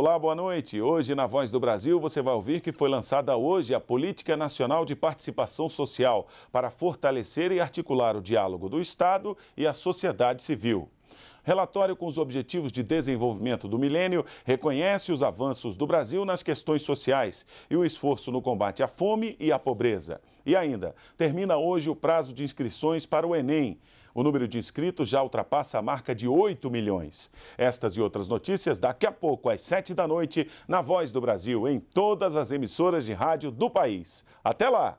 Olá, boa noite. Hoje, na Voz do Brasil, você vai ouvir que foi lançada hoje a Política Nacional de Participação Social para fortalecer e articular o diálogo do Estado e a sociedade civil. Relatório com os Objetivos de Desenvolvimento do Milênio reconhece os avanços do Brasil nas questões sociais e o esforço no combate à fome e à pobreza. E ainda, termina hoje o prazo de inscrições para o Enem. O número de inscritos já ultrapassa a marca de 8 milhões. Estas e outras notícias daqui a pouco, às 7 da noite, na Voz do Brasil, em todas as emissoras de rádio do país. Até lá!